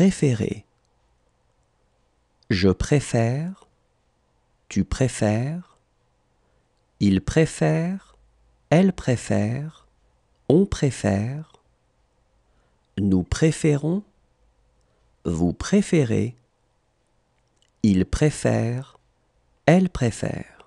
préférer. Je préfère, tu préfères, il préfère, elle préfère, on préfère, nous préférons, vous préférez, il préfère, elle préfère.